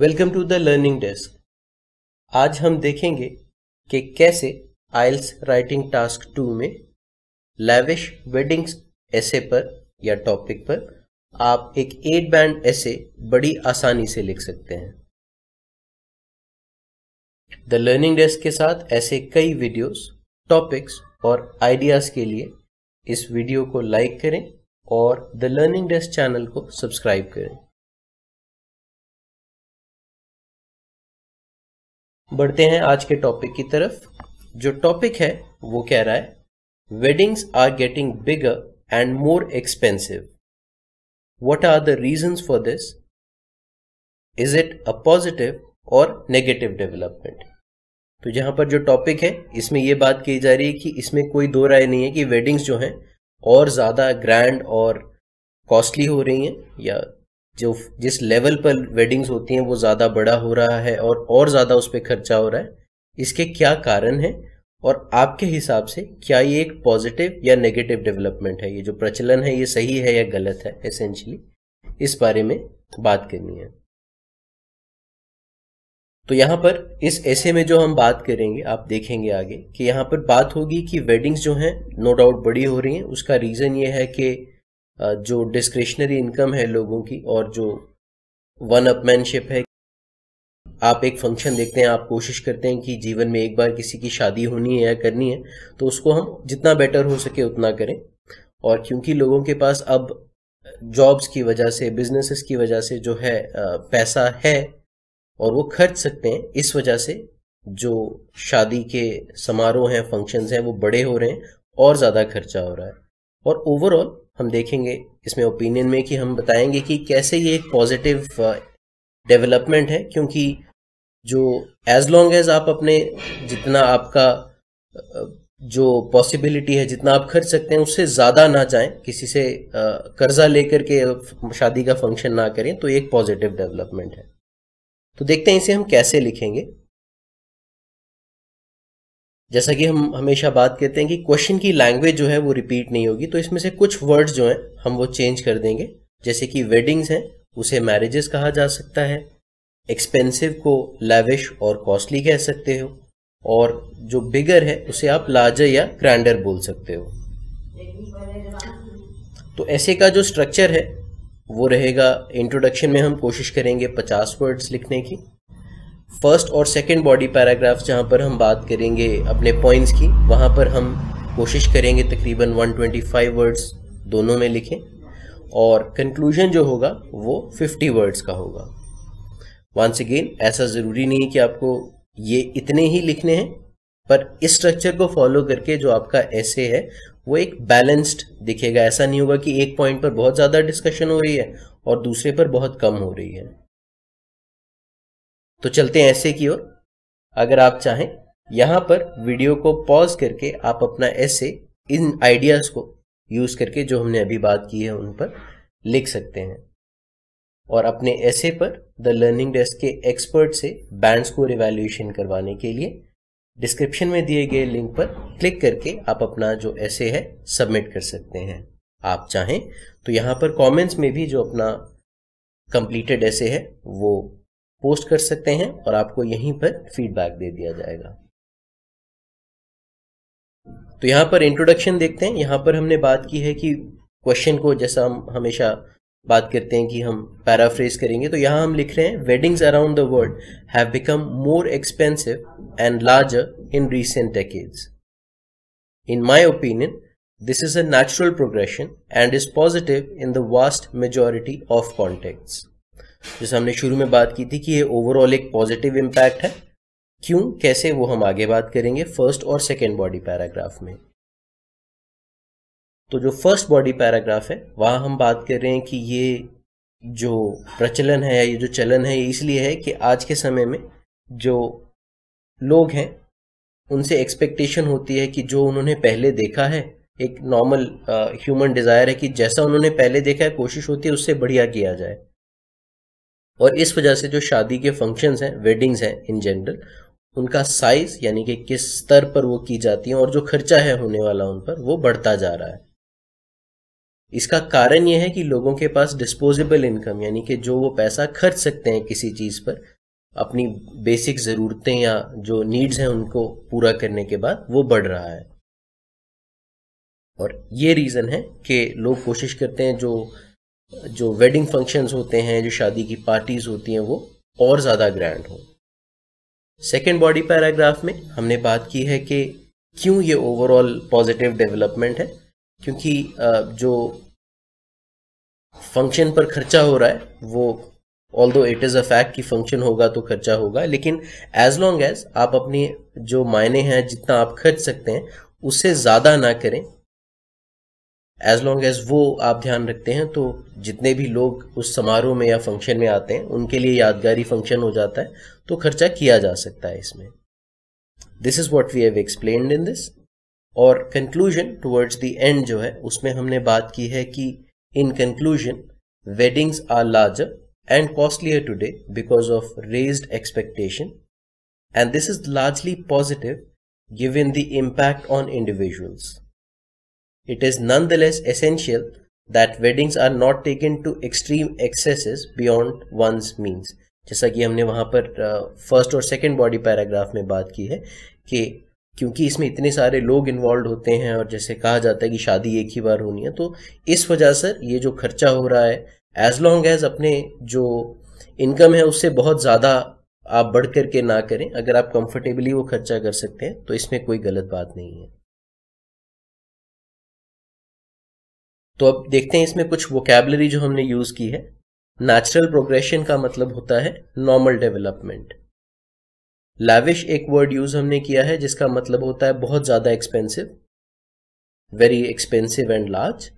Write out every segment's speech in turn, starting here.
Welcome to the learning desk आज हम देखेंगे कि कैसे आइल्स राइटिंग टास्क टू में लैविश वेडिंग्स ऐसे पर या टॉपिक पर आप एक एट बैंड ऐसे बड़ी आसानी से लिख सकते हैं द लर्निंग डेस्क के साथ ऐसे कई वीडियोस टॉपिक्स और आइडियाज के लिए इस वीडियो को लाइक करें और द लर्निंग डेस्क चैनल को सब्सक्राइब करें बढ़ते हैं आज के टॉपिक की तरफ जो टॉपिक है वो कह रहा है weddings are getting bigger and more expensive what are the reason for this is it a positive और नेगेटिव डेवलपमेंट तो यहां पर जो टॉपिक है इसमें यह बात की जा रही है कि इसमें कोई दो राय नहीं है कि वेडिंग्स जो हैं और ज़्यादा ग्रैंड और कॉस्टली हो रही हैं या जो जिस लेवल पर वेडिंग्स होती हैं वो ज़्यादा बड़ा हो रहा है और और ज़्यादा उस पर खर्चा हो रहा है इसके क्या कारण हैं और आपके हिसाब से क्या ये एक पॉजिटिव या नेगेटिव डेवलपमेंट है ये जो प्रचलन है ये सही है या गलत है एसेंशली इस बारे में बात करनी है तो यहां पर इस ऐसे में जो हम बात करेंगे आप देखेंगे आगे कि यहां पर बात होगी कि वेडिंग्स जो हैं नो डाउट बड़ी हो रही हैं उसका रीज़न ये है कि जो डिस्क्रिशनरी इनकम है लोगों की और जो वन अपमैनशिप है आप एक फंक्शन देखते हैं आप कोशिश करते हैं कि जीवन में एक बार किसी की शादी होनी है या करनी है तो उसको हम जितना बेटर हो सके उतना करें और क्योंकि लोगों के पास अब जॉब्स की वजह से बिजनेसेस की वजह से जो है पैसा है और वो खर्च सकते हैं इस वजह से जो शादी के समारोह हैं फंक्शंस हैं वो बड़े हो रहे हैं और ज़्यादा खर्चा हो रहा है और ओवरऑल हम देखेंगे इसमें ओपिनियन में कि हम बताएंगे कि कैसे ये एक पॉजिटिव डेवलपमेंट uh, है क्योंकि जो एज लॉन्ग एज आप अपने जितना आपका uh, जो पॉसिबिलिटी है जितना आप खर्च सकते हैं उससे ज़्यादा ना जाएं किसी से uh, कर्जा लेकर के शादी का फंक्शन ना करें तो एक पॉजिटिव डेवलपमेंट है तो देखते हैं इसे हम कैसे लिखेंगे जैसा कि हम हमेशा बात करते हैं कि क्वेश्चन की लैंग्वेज जो है वो रिपीट नहीं होगी तो इसमें से कुछ वर्ड्स जो हैं हम वो चेंज कर देंगे जैसे कि वेडिंग्स हैं उसे मैरिजेस कहा जा सकता है एक्सपेंसिव को लेविश और कॉस्टली कह सकते हो और जो बिगर है उसे आप लार्जर या ग्रैंडर बोल सकते हो तो ऐसे का जो स्ट्रक्चर है वो रहेगा इंट्रोडक्शन में हम कोशिश करेंगे पचास वर्ड्स लिखने की फर्स्ट और सेकंड बॉडी पैराग्राफ जहाँ पर हम बात करेंगे अपने पॉइंट्स की वहाँ पर हम कोशिश करेंगे तकरीबन 125 वर्ड्स दोनों में लिखें और कंक्लूजन जो होगा वो 50 वर्ड्स का होगा वंस अगेन ऐसा ज़रूरी नहीं कि आपको ये इतने ही लिखने हैं पर इस स्ट्रक्चर को फॉलो करके जो आपका ऐसे है वो एक बैलेंस्ड दिखेगा ऐसा नहीं होगा कि एक पॉइंट पर बहुत ज़्यादा डिस्कशन हो रही है और दूसरे पर बहुत कम हो रही है तो चलते हैं ऐसे की ओर अगर आप चाहें यहां पर वीडियो को पॉज करके आप अपना ऐसे इन आइडियाज़ को यूज़ करके जो हमने अभी बात की है उन पर लिख सकते हैं और अपने ऐसे पर द लर्निंग डेस्क के एक्सपर्ट से बैंड स्कोर इवेल्यूएशन करवाने के लिए डिस्क्रिप्शन में दिए गए लिंक पर क्लिक करके आप अपना जो ऐसे है सबमिट कर सकते हैं आप चाहें तो यहां पर कमेंट्स में भी जो अपना कंप्लीटेड ऐसे है वो पोस्ट कर सकते हैं और आपको यहीं पर फीडबैक दे दिया जाएगा तो यहां पर इंट्रोडक्शन देखते हैं यहां पर हमने बात की है कि क्वेश्चन को जैसा हम हमेशा बात करते हैं कि हम पैराफ्रेज करेंगे तो यहां हम लिख रहे हैं weddings around the world have become more expensive and larger in recent decades in my opinion this is a natural progression and is positive in the vast majority of contexts जैसे हमने शुरू में बात की थी कि ये ओवरऑल एक पॉजिटिव इम्पैक्ट है क्यों कैसे वो हम आगे बात करेंगे फर्स्ट और सेकेंड बॉडी पैराग्राफ में तो जो फर्स्ट बॉडी पैराग्राफ है वहां हम बात कर रहे हैं कि ये जो प्रचलन है ये जो चलन है ये इसलिए है कि आज के समय में जो लोग हैं उनसे एक्सपेक्टेशन होती है कि जो उन्होंने पहले देखा है एक नॉर्मल ह्यूमन डिज़ायर है कि जैसा उन्होंने पहले देखा है कोशिश होती है उससे बढ़िया किया जाए और इस वजह से जो शादी के फंक्शंस हैं वेडिंग्स हैं इन जनरल उनका साइज यानी कि किस स्तर पर वो की जाती हैं और जो खर्चा है होने वाला उन पर वो बढ़ता जा रहा है इसका कारण यह है कि लोगों के पास डिस्पोजेबल इनकम यानी कि जो वो पैसा खर्च सकते हैं किसी चीज़ पर अपनी बेसिक ज़रूरतें या जो नीड्स हैं उनको पूरा करने के बाद वो बढ़ रहा है और ये रीज़न है कि लोग कोशिश करते हैं जो जो वेडिंग फंक्शंस होते हैं जो शादी की पार्टीज होती हैं वो और ज़्यादा ग्रैंड हों सेकेंड बॉडी पैराग्राफ में हमने बात की है कि क्यों ये ओवरऑल पॉजिटिव डेवलपमेंट है क्योंकि जो फंक्शन पर खर्चा हो रहा है वो although it is a fact कि फंक्शन होगा तो खर्चा होगा लेकिन एज लॉन्ग एज आप अपने जो मायने हैं जितना आप खर्च सकते हैं उससे ज़्यादा ना करें एज लॉन्ग एज वो आप ध्यान रखते हैं तो जितने भी लोग उस समारोह में या फंक्शन में आते हैं उनके लिए यादगारी फंक्शन हो जाता है तो खर्चा किया जा सकता है इसमें this is what we have explain in this और कंक्लूजन टूवर्ड्स द एंड जो है उसमें हमने बात की है कि in conclusion weddings are larger and today because of raise expectation and this is largely positive give in the impact on individuals It is nonetheless essential that weddings are not taken to extreme excesses beyond one's means. जैसा कि हमने वहां पर first और second body paragraph में बात की है कि क्योंकि इसमें इतने सारे लोग इन्वॉल्व होते हैं और जैसे कहा जाता है कि शादी एक ही बार होनी है तो इस वजह से ये जो खर्चा हो रहा है एज लॉन्ग एज अपने जो इनकम है उससे बहुत ज़्यादा आप बढ़ करके ना करें अगर आप कंफर्टेबली वो खर्चा कर सकते हैं तो इसमें कोई गलत बात नहीं है तो अब देखते हैं इसमें कुछ वोकेबलरी जो हमने यूज की है नेचुरल प्रोग्रेशन का मतलब होता है नॉर्मल डेवलपमेंट लैविश एक वर्ड यूज हमने किया है जिसका मतलब होता है बहुत ज्यादा expensive very expensive and large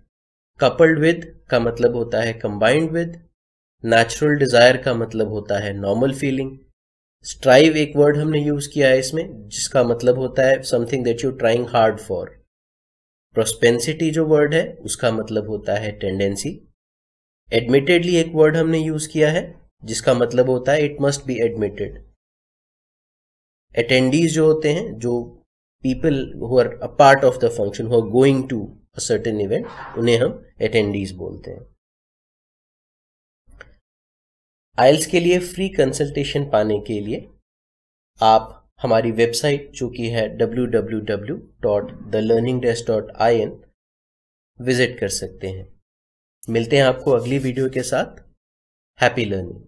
coupled with का मतलब होता है कंबाइंड विद नेचुरल डिजायर का मतलब होता है नॉर्मल फीलिंग स्ट्राइव एक वर्ड हमने यूज किया है इसमें जिसका मतलब होता है something that you trying hard for propensity जो वर्ड है उसका मतलब होता है टेंडेंसी एडमिटेडली एक वर्ड हमने यूज किया है जिसका मतलब होता है it must be admitted attendees जो होते हैं जो people who are a part of the function who are going to a certain event उन्हें हम अटेंडीज बोलते हैं आइल्स के लिए फ्री कंसल्टेशन पाने के लिए आप हमारी वेबसाइट जो कि है www.thelearningdesk.in विजिट कर सकते हैं मिलते हैं आपको अगली वीडियो के साथ हैप्पी लर्निंग